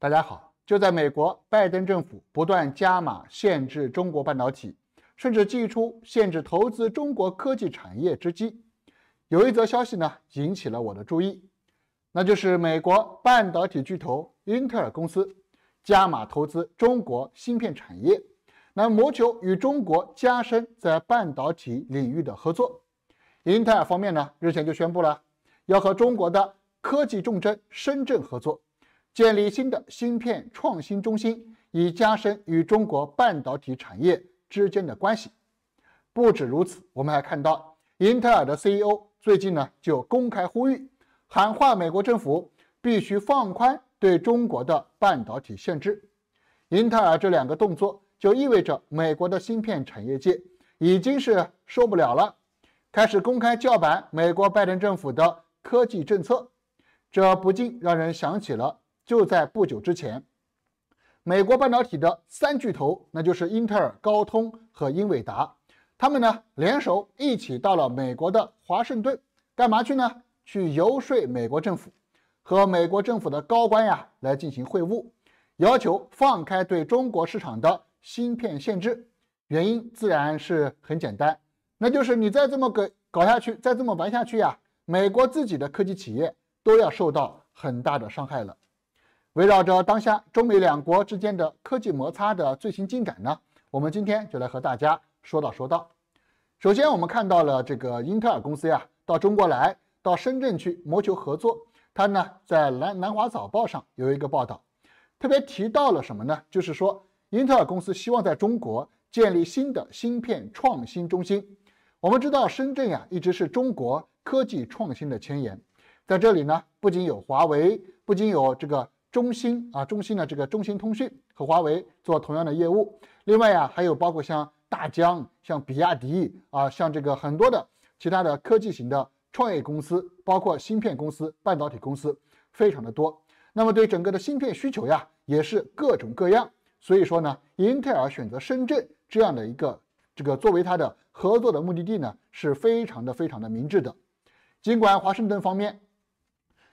大家好，就在美国拜登政府不断加码限制中国半导体，甚至祭出限制投资中国科技产业之机，有一则消息呢引起了我的注意，那就是美国半导体巨头英特尔公司加码投资中国芯片产业，来谋求与中国加深在半导体领域的合作。英特尔方面呢日前就宣布了，要和中国的科技重镇深圳合作。建立新的芯片创新中心，以加深与中国半导体产业之间的关系。不止如此，我们还看到英特尔的 CEO 最近呢就公开呼吁，喊话美国政府必须放宽对中国的半导体限制。英特尔这两个动作就意味着美国的芯片产业界已经是受不了了，开始公开叫板美国拜登政府的科技政策。这不禁让人想起了。就在不久之前，美国半导体的三巨头，那就是英特尔、高通和英伟达，他们呢联手一起到了美国的华盛顿，干嘛去呢？去游说美国政府和美国政府的高官呀，来进行会晤，要求放开对中国市场的芯片限制。原因自然是很简单，那就是你再这么给搞下去，再这么玩下去呀，美国自己的科技企业都要受到很大的伤害了。围绕着当下中美两国之间的科技摩擦的最新进展呢，我们今天就来和大家说道说道。首先，我们看到了这个英特尔公司呀，到中国来，到深圳去谋求合作。他呢，在南南华早报上有一个报道，特别提到了什么呢？就是说，英特尔公司希望在中国建立新的芯片创新中心。我们知道，深圳呀，一直是中国科技创新的前沿，在这里呢，不仅有华为，不仅有这个。中兴啊，中兴的这个中兴通讯和华为做同样的业务，另外呀，还有包括像大疆、像比亚迪啊，像这个很多的其他的科技型的创业公司，包括芯片公司、半导体公司，非常的多。那么对整个的芯片需求呀，也是各种各样。所以说呢，英特尔选择深圳这样的一个这个作为它的合作的目的地呢，是非常的非常的明智的。尽管华盛顿方面。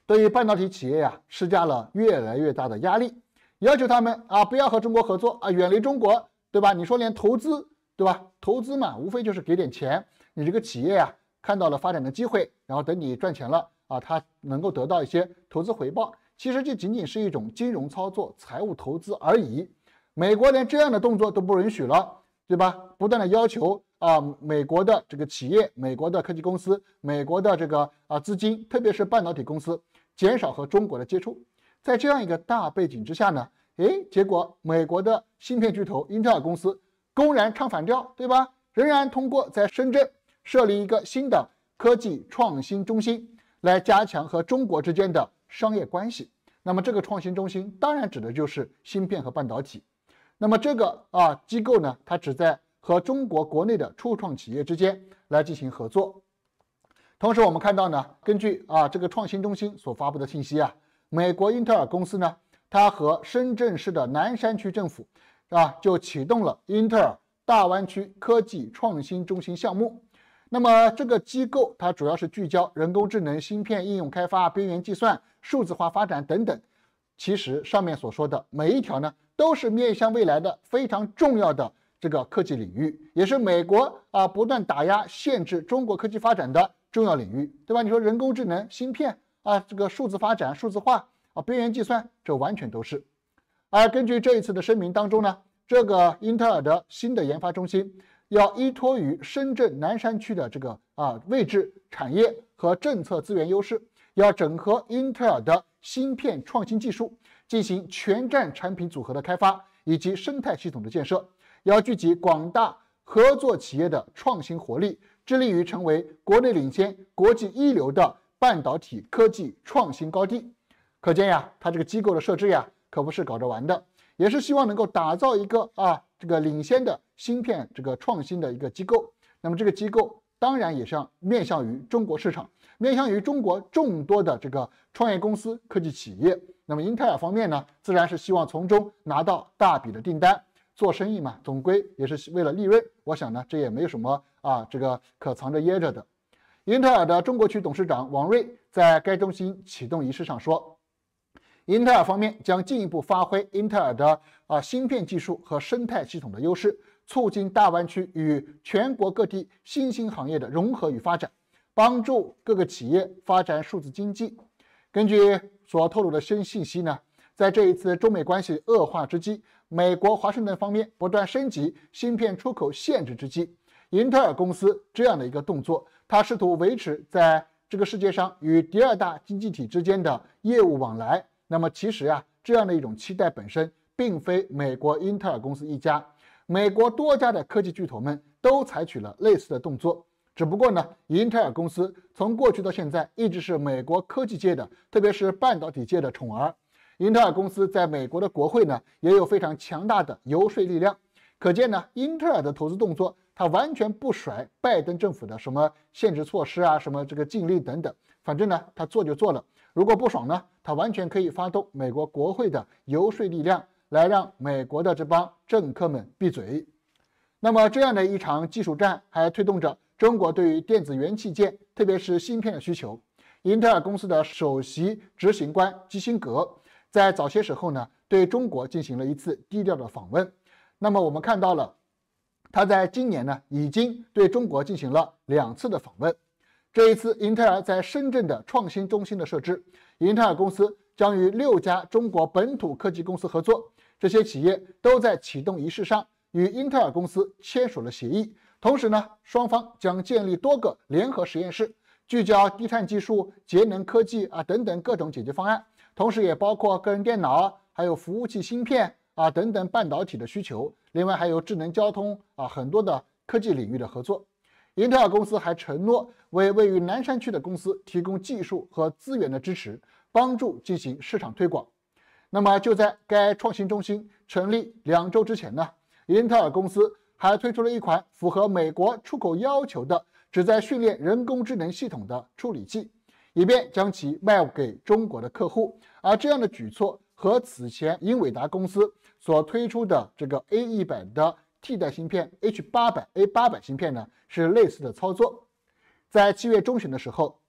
对于半导体企业呀，施加了越来越大的压力，要求他们啊不要和中国合作啊，远离中国，对吧？你说连投资，对吧？投资嘛，无非就是给点钱，你这个企业呀看到了发展的机会，然后等你赚钱了啊，他能够得到一些投资回报，其实这仅仅是一种金融操作、财务投资而已。美国连这样的动作都不允许了，对吧？不断的要求啊，美国的这个企业、美国的科技公司、美国的这个啊资金，特别是半导体公司，减少和中国的接触。在这样一个大背景之下呢，诶，结果美国的芯片巨头英特尔公司公然唱反调，对吧？仍然通过在深圳设立一个新的科技创新中心，来加强和中国之间的商业关系。那么这个创新中心当然指的就是芯片和半导体。那么这个啊机构呢，它只在。和中国国内的初创企业之间来进行合作。同时，我们看到呢，根据啊这个创新中心所发布的信息啊，美国英特尔公司呢，它和深圳市的南山区政府，啊就启动了英特尔大湾区科技创新中心项目。那么这个机构它主要是聚焦人工智能芯片应用开发、边缘计算、数字化发展等等。其实上面所说的每一条呢，都是面向未来的非常重要的。这个科技领域也是美国啊不断打压、限制中国科技发展的重要领域，对吧？你说人工智能、芯片啊，这个数字发展、数字化啊、边缘计算，这完全都是。而根据这一次的声明当中呢，这个英特尔的新的研发中心要依托于深圳南山区的这个啊位置、产业和政策资源优势，要整合英特尔的芯片创新技术，进行全站产品组合的开发以及生态系统的建设。要聚集广大合作企业的创新活力，致力于成为国内领先、国际一流的半导体科技创新高地。可见呀，它这个机构的设置呀，可不是搞着玩的，也是希望能够打造一个啊这个领先的芯片这个创新的一个机构。那么这个机构当然也要面向于中国市场，面向于中国众多的这个创业公司、科技企业。那么英特尔方面呢，自然是希望从中拿到大笔的订单。做生意嘛，总归也是为了利润。我想呢，这也没有什么啊，这个可藏着掖着的。英特尔的中国区董事长王瑞在该中心启动仪式上说：“英特尔方面将进一步发挥英特尔的啊芯片技术和生态系统的优势，促进大湾区与全国各地新兴行业的融合与发展，帮助各个企业发展数字经济。”根据所透露的新信息呢，在这一次中美关系恶化之际。美国华盛顿方面不断升级芯片出口限制之际，英特尔公司这样的一个动作，它试图维持在这个世界上与第二大经济体之间的业务往来。那么，其实啊，这样的一种期待本身，并非美国英特尔公司一家，美国多家的科技巨头们都采取了类似的动作。只不过呢，英特尔公司从过去到现在，一直是美国科技界的，特别是半导体界的宠儿。英特尔公司在美国的国会呢，也有非常强大的游说力量。可见呢，英特尔的投资动作，它完全不甩拜登政府的什么限制措施啊，什么这个禁令等等。反正呢，他做就做了。如果不爽呢，他完全可以发动美国国会的游说力量，来让美国的这帮政客们闭嘴。那么，这样的一场技术战，还推动着中国对于电子元器件，特别是芯片的需求。英特尔公司的首席执行官基辛格。在早些时候呢，对中国进行了一次低调的访问。那么我们看到了，他在今年呢，已经对中国进行了两次的访问。这一次，英特尔在深圳的创新中心的设置，英特尔公司将与六家中国本土科技公司合作。这些企业都在启动仪式上与英特尔公司签署了协议。同时呢，双方将建立多个联合实验室，聚焦低碳技术、节能科技啊等等各种解决方案。同时，也包括个人电脑、还有服务器芯片啊等等半导体的需求。另外，还有智能交通啊很多的科技领域的合作。英特尔公司还承诺为位于南山区的公司提供技术和资源的支持，帮助进行市场推广。那么，就在该创新中心成立两周之前呢，英特尔公司还推出了一款符合美国出口要求的、旨在训练人工智能系统的处理器。以便将其卖给中国的客户，而这样的举措和此前英伟达公司所推出的这个 A 一百的替代芯片 H 八百 A 八百芯片呢是类似的操作。在七月中旬的时候，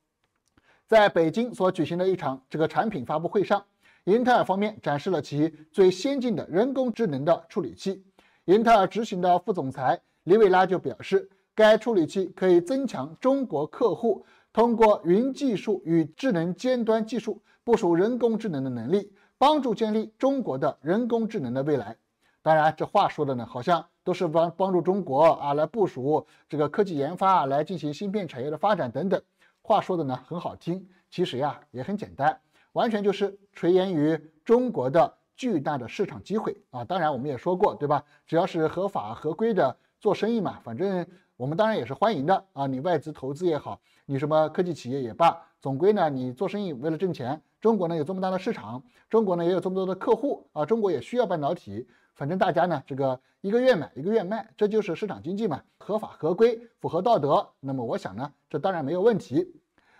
在北京所举行的一场这个产品发布会上，英特尔方面展示了其最先进的人工智能的处理器。英特尔执行的副总裁李伟拉就表示，该处理器可以增强中国客户。通过云技术与智能尖端技术部署人工智能的能力，帮助建立中国的人工智能的未来。当然，这话说的呢，好像都是帮帮助中国啊来部署这个科技研发，啊，来进行芯片产业的发展等等。话说的呢很好听，其实呀也很简单，完全就是垂涎于中国的巨大的市场机会啊。当然，我们也说过，对吧？只要是合法合规的做生意嘛，反正我们当然也是欢迎的啊。你外资投资也好。你什么科技企业也罢，总归呢，你做生意为了挣钱。中国呢有这么大的市场，中国呢也有这么多的客户啊，中国也需要半导体。反正大家呢，这个一个愿买一个愿卖，这就是市场经济嘛，合法合规，符合道德。那么我想呢，这当然没有问题。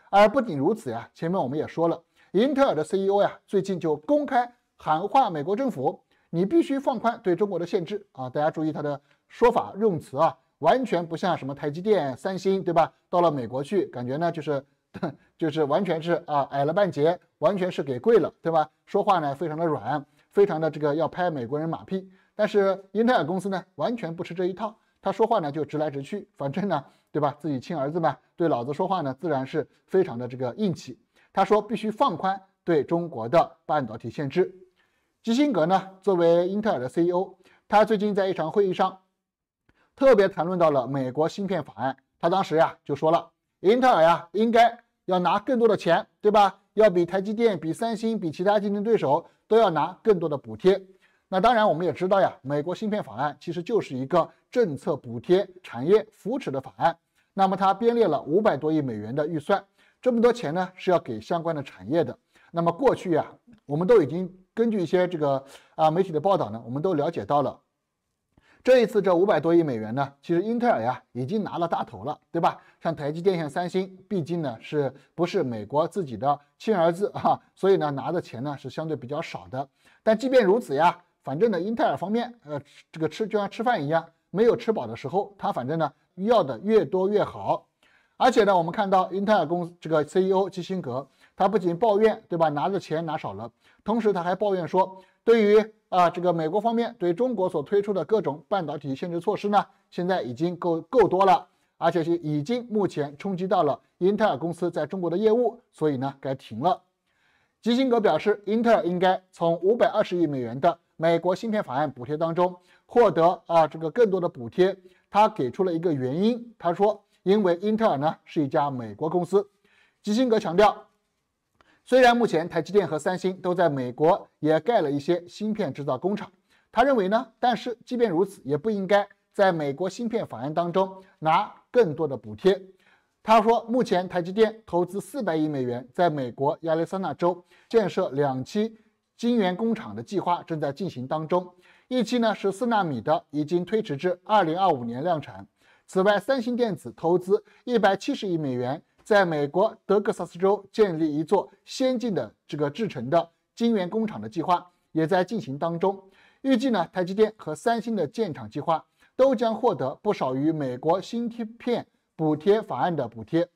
而不仅如此呀，前面我们也说了，英特尔的 CEO 呀，最近就公开喊话美国政府，你必须放宽对中国的限制啊！大家注意他的说法用词啊。完全不像什么台积电、三星，对吧？到了美国去，感觉呢就是，就是完全是啊矮了半截，完全是给跪了，对吧？说话呢非常的软，非常的这个要拍美国人马屁。但是英特尔公司呢完全不吃这一套，他说话呢就直来直去，反正呢，对吧？自己亲儿子嘛，对老子说话呢自然是非常的这个硬气。他说必须放宽对中国的半导体限制。基辛格呢作为英特尔的 CEO，他最近在一场会议上。特别谈论到了美国芯片法案，他当时呀就说了，英特尔呀应该要拿更多的钱，对吧？要比台积电、比三星、比其他竞争对手都要拿更多的补贴。那当然，我们也知道呀，美国芯片法案其实就是一个政策补贴产业扶持的法案。那么它编列了五百多亿美元的预算，这么多钱呢是要给相关的产业的。那么过去呀，我们都已经根据一些这个啊媒体的报道呢，我们都了解到了。这一次这五百多亿美元呢，其实英特尔呀已经拿了大头了，对吧？像台积电、像三星，毕竟呢是不是美国自己的亲儿子啊？所以呢拿的钱呢是相对比较少的。但即便如此呀，反正呢英特尔方面，呃，这个吃就像吃饭一样，没有吃饱的时候，他反正呢要的越多越好。而且呢，我们看到英特尔公司这个 CEO 基辛格，他不仅抱怨对吧，拿的钱拿少了，同时他还抱怨说，对于啊，这个美国方面对中国所推出的各种半导体限制措施呢，现在已经够够多了，而且是已经目前冲击到了英特尔公司在中国的业务，所以呢，该停了。基辛格表示，英特尔应该从五百二十亿美元的美国芯片法案补贴当中获得啊这个更多的补贴。他给出了一个原因，他说，因为英特尔呢是一家美国公司。基辛格强调。虽然目前台积电和三星都在美国也盖了一些芯片制造工厂，他认为呢，但是即便如此，也不应该在美国芯片法案当中拿更多的补贴。他说，目前台积电投资四百亿美元在美国亚利桑那州建设两期晶圆工厂的计划正在进行当中，一期呢是四纳米的，已经推迟至二零二五年量产。此外，三星电子投资一百七十亿美元。在美国德克萨斯州建立一座先进的这个制成的晶圆工厂的计划也在进行当中。预计呢，台积电和三星的建厂计划都将获得不少于美国芯片补贴法案的补贴。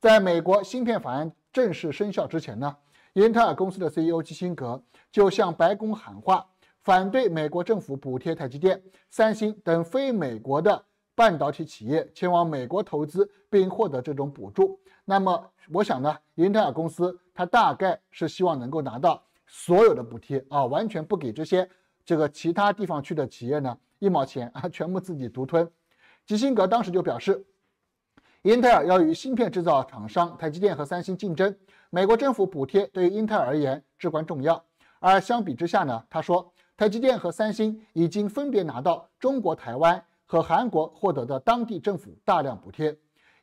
在美国芯片法案正式生效之前呢，英特尔公司的 CEO 基辛格就向白宫喊话，反对美国政府补贴台积电、三星等非美国的。半导体企业前往美国投资并获得这种补助，那么我想呢，英特尔公司它大概是希望能够拿到所有的补贴啊，完全不给这些这个其他地方去的企业呢一毛钱啊，全部自己独吞。基辛格当时就表示，英特尔要与芯片制造厂商台积电和三星竞争，美国政府补贴对于英特尔而言至关重要。而相比之下呢，他说台积电和三星已经分别拿到中国台湾。和韩国获得的当地政府大量补贴，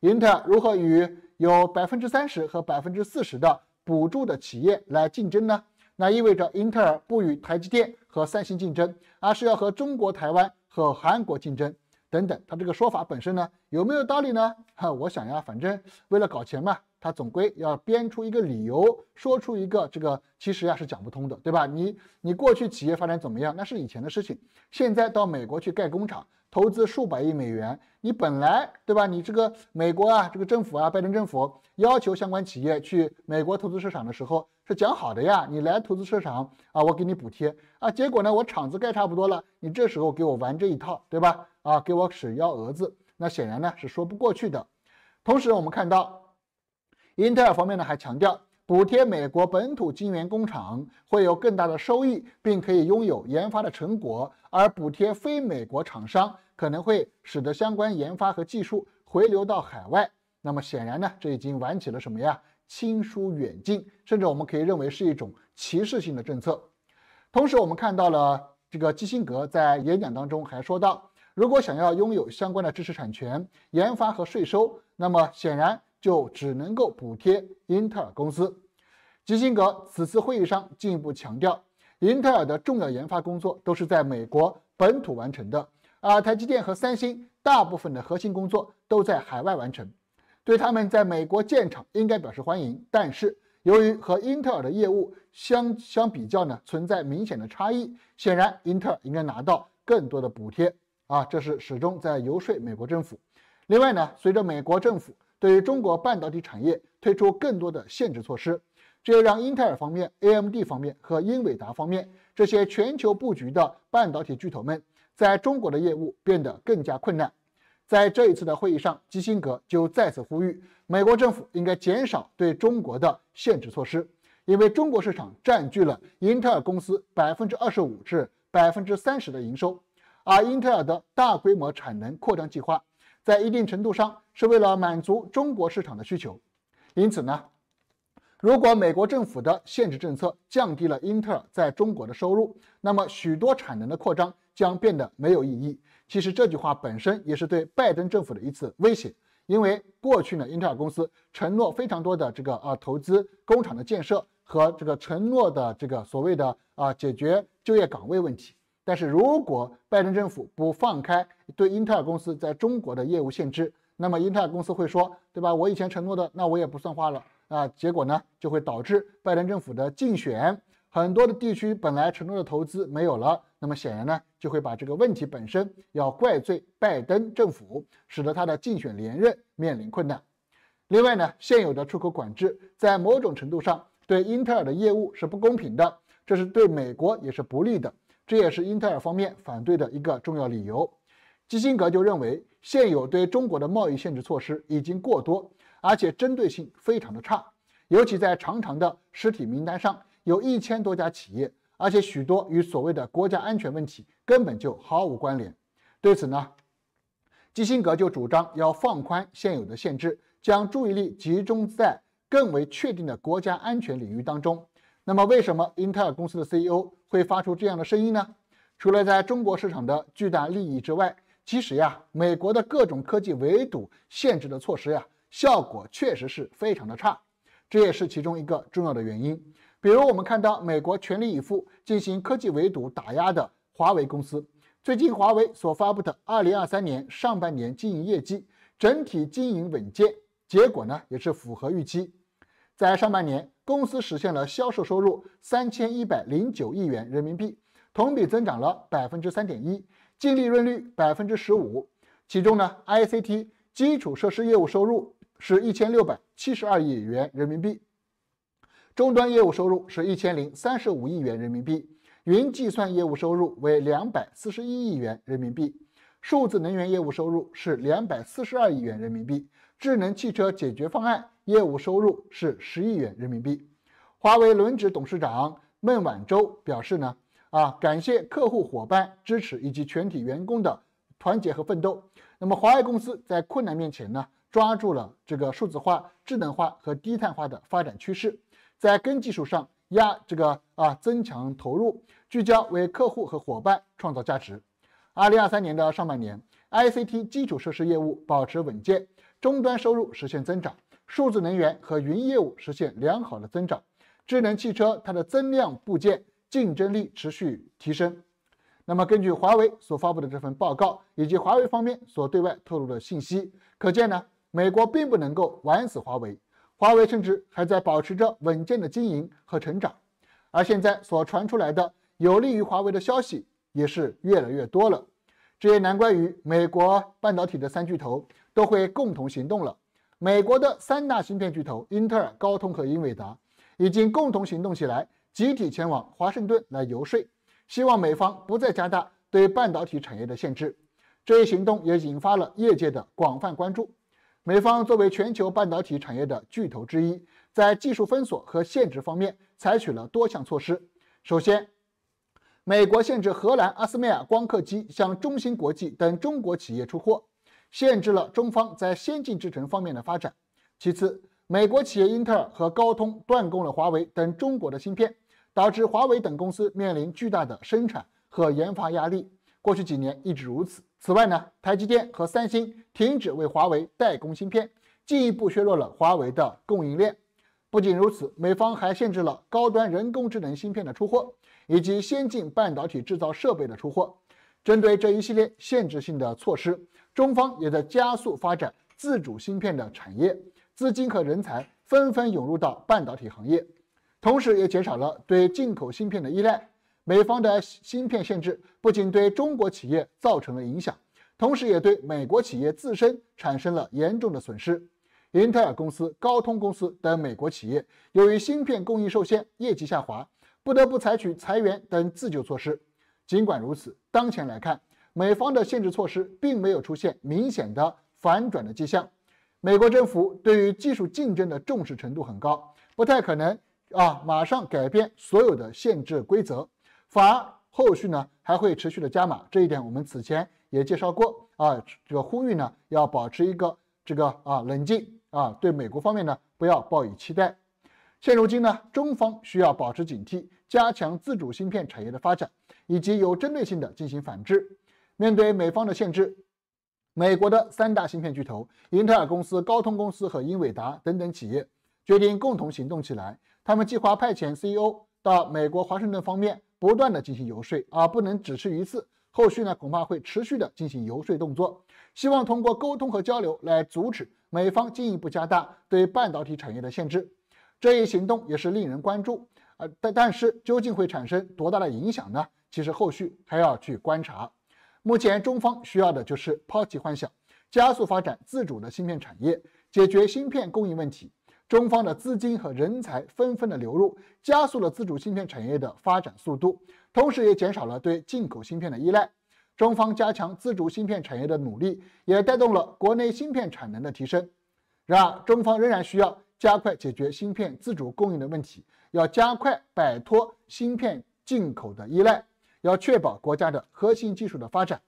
英特尔如何与有百分之三十和百分之四十的补助的企业来竞争呢？那意味着英特尔不与台积电和三星竞争，而是要和中国台湾和韩国竞争等等。他这个说法本身呢，有没有道理呢？哈，我想呀，反正为了搞钱嘛。他总归要编出一个理由，说出一个这个其实呀是讲不通的，对吧？你你过去企业发展怎么样，那是以前的事情。现在到美国去盖工厂，投资数百亿美元，你本来对吧？你这个美国啊，这个政府啊，拜登政府要求相关企业去美国投资市场的时候是讲好的呀，你来投资市场啊，我给你补贴啊。结果呢，我厂子盖差不多了，你这时候给我玩这一套，对吧？啊，给我使幺蛾子，那显然呢是说不过去的。同时，我们看到。英特尔方面呢，还强调补贴美国本土晶圆工厂会有更大的收益，并可以拥有研发的成果，而补贴非美国厂商可能会使得相关研发和技术回流到海外。那么显然呢，这已经玩起了什么呀？亲疏远近，甚至我们可以认为是一种歧视性的政策。同时，我们看到了这个基辛格在演讲当中还说到，如果想要拥有相关的知识产权、研发和税收，那么显然。就只能够补贴英特尔公司。基辛格此次会议上进一步强调，英特尔的重要研发工作都是在美国本土完成的，而台积电和三星大部分的核心工作都在海外完成。对他们在美国建厂应该表示欢迎，但是由于和英特尔的业务相相比较呢，存在明显的差异，显然英特尔应该拿到更多的补贴啊，这是始终在游说美国政府。另外呢，随着美国政府。对于中国半导体产业推出更多的限制措施，这又让英特尔方面、AMD 方面和英伟达方面这些全球布局的半导体巨头们在中国的业务变得更加困难。在这一次的会议上，基辛格就再次呼吁美国政府应该减少对中国的限制措施，因为中国市场占据了英特尔公司百分之二十五至百分之三十的营收，而英特尔的大规模产能扩张计划。在一定程度上是为了满足中国市场的需求，因此呢，如果美国政府的限制政策降低了英特尔在中国的收入，那么许多产能的扩张将变得没有意义。其实这句话本身也是对拜登政府的一次威胁，因为过去呢，英特尔公司承诺非常多的这个啊投资工厂的建设和这个承诺的这个所谓的啊解决就业岗位问题。但是，如果拜登政府不放开对英特尔公司在中国的业务限制，那么英特尔公司会说，对吧？我以前承诺的，那我也不算话了啊！结果呢，就会导致拜登政府的竞选，很多的地区本来承诺的投资没有了，那么显然呢，就会把这个问题本身要怪罪拜登政府，使得他的竞选连任面临困难。另外呢，现有的出口管制在某种程度上对英特尔的业务是不公平的，这是对美国也是不利的。这也是英特尔方面反对的一个重要理由。基辛格就认为，现有对中国的贸易限制措施已经过多，而且针对性非常的差，尤其在长长的实体名单上，有一千多家企业，而且许多与所谓的国家安全问题根本就毫无关联。对此呢，基辛格就主张要放宽现有的限制，将注意力集中在更为确定的国家安全领域当中。那么，为什么英特尔公司的 CEO 会发出这样的声音呢？除了在中国市场的巨大利益之外，其实呀，美国的各种科技围堵限制的措施呀，效果确实是非常的差，这也是其中一个重要的原因。比如，我们看到美国全力以赴进行科技围堵打压的华为公司，最近华为所发布的2023年上半年经营业绩，整体经营稳健，结果呢，也是符合预期。在上半年，公司实现了销售收入三千一百零九亿元人民币，同比增长了百分之三点一，净利润率百分之十五。其中呢，ICT 基础设施业务收入是一千六百七十二亿元人民币，终端业务收入是一千零三十五亿元人民币，云计算业务收入为两百四十一亿元人民币。数字能源业务收入是两百四十二亿元人民币，智能汽车解决方案业务收入是十亿元人民币。华为轮值董事长孟晚舟表示呢，啊，感谢客户伙伴支持以及全体员工的团结和奋斗。那么，华为公司在困难面前呢，抓住了这个数字化、智能化和低碳化的发展趋势，在根技术上压这个啊增强投入，聚焦为客户和伙伴创造价值。二零二三年的上半年，ICT 基础设施业务保持稳健，终端收入实现增长，数字能源和云业务实现良好的增长，智能汽车它的增量部件竞争力持续提升。那么，根据华为所发布的这份报告，以及华为方面所对外透露的信息，可见呢，美国并不能够玩死华为，华为甚至还在保持着稳健的经营和成长。而现在所传出来的有利于华为的消息。也是越来越多了，这也难怪于美国半导体的三巨头都会共同行动了。美国的三大芯片巨头英特尔、高通和英伟达已经共同行动起来，集体前往华盛顿来游说，希望美方不再加大对半导体产业的限制。这一行动也引发了业界的广泛关注。美方作为全球半导体产业的巨头之一，在技术封锁和限制方面采取了多项措施。首先，美国限制荷兰阿斯麦尔光刻机向中芯国际等中国企业出货，限制了中方在先进制程方面的发展。其次，美国企业英特尔和高通断供了华为等中国的芯片，导致华为等公司面临巨大的生产和研发压力。过去几年一直如此。此外呢，台积电和三星停止为华为代工芯片，进一步削弱了华为的供应链。不仅如此，美方还限制了高端人工智能芯片的出货。以及先进半导体制造设备的出货。针对这一系列限制性的措施，中方也在加速发展自主芯片的产业，资金和人才纷纷涌入到半导体行业，同时也减少了对进口芯片的依赖。美方的芯片限制不仅对中国企业造成了影响，同时也对美国企业自身产生了严重的损失。英特尔公司、高通公司等美国企业由于芯片供应受限，业绩下滑。不得不采取裁员等自救措施。尽管如此，当前来看，美方的限制措施并没有出现明显的反转的迹象。美国政府对于技术竞争的重视程度很高，不太可能啊马上改变所有的限制规则，反而后续呢还会持续的加码。这一点我们此前也介绍过啊，这个呼吁呢要保持一个这个啊冷静啊，对美国方面呢不要抱以期待。现如今呢，中方需要保持警惕，加强自主芯片产业的发展，以及有针对性的进行反制。面对美方的限制，美国的三大芯片巨头英特尔公司、高通公司和英伟达等等企业决定共同行动起来。他们计划派遣 CEO 到美国华盛顿方面，不断的进行游说，而不能只是一次。后续呢，恐怕会持续的进行游说动作，希望通过沟通和交流来阻止美方进一步加大对半导体产业的限制。这一行动也是令人关注啊，但但是究竟会产生多大的影响呢？其实后续还要去观察。目前中方需要的就是抛弃幻想，加速发展自主的芯片产业，解决芯片供应问题。中方的资金和人才纷纷的流入，加速了自主芯片产业的发展速度，同时也减少了对进口芯片的依赖。中方加强自主芯片产业的努力，也带动了国内芯片产能的提升。然而，中方仍然需要。加快解决芯片自主供应的问题，要加快摆脱芯片进口的依赖，要确保国家的核心技术的发展。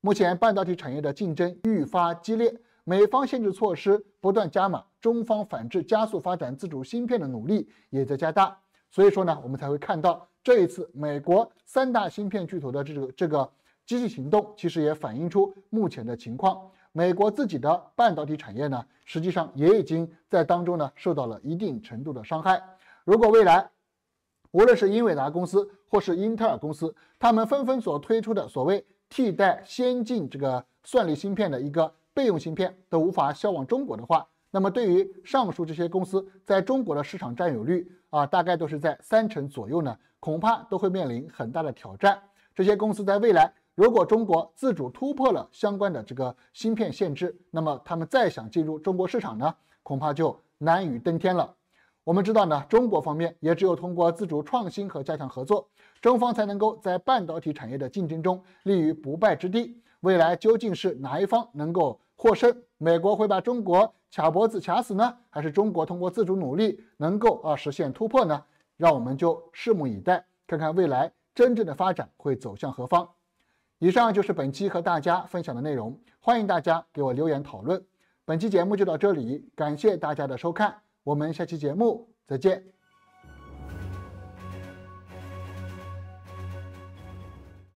目前，半导体产业的竞争愈发激烈，美方限制措施不断加码，中方反制加速发展自主芯片的努力也在加大。所以说呢，我们才会看到这一次美国三大芯片巨头的这个这个积极行动，其实也反映出目前的情况。美国自己的半导体产业呢，实际上也已经在当中呢受到了一定程度的伤害。如果未来无论是英伟达公司或是英特尔公司，他们纷纷所推出的所谓替代先进这个算力芯片的一个备用芯片都无法销往中国的话，那么对于上述这些公司在中国的市场占有率啊，大概都是在三成左右呢，恐怕都会面临很大的挑战。这些公司在未来。如果中国自主突破了相关的这个芯片限制，那么他们再想进入中国市场呢，恐怕就难于登天了。我们知道呢，中国方面也只有通过自主创新和加强合作，中方才能够在半导体产业的竞争中立于不败之地。未来究竟是哪一方能够获胜？美国会把中国卡脖子卡死呢，还是中国通过自主努力能够啊实现突破呢？让我们就拭目以待，看看未来真正的发展会走向何方。以上就是本期和大家分享的内容，欢迎大家给我留言讨论。本期节目就到这里，感谢大家的收看，我们下期节目再见。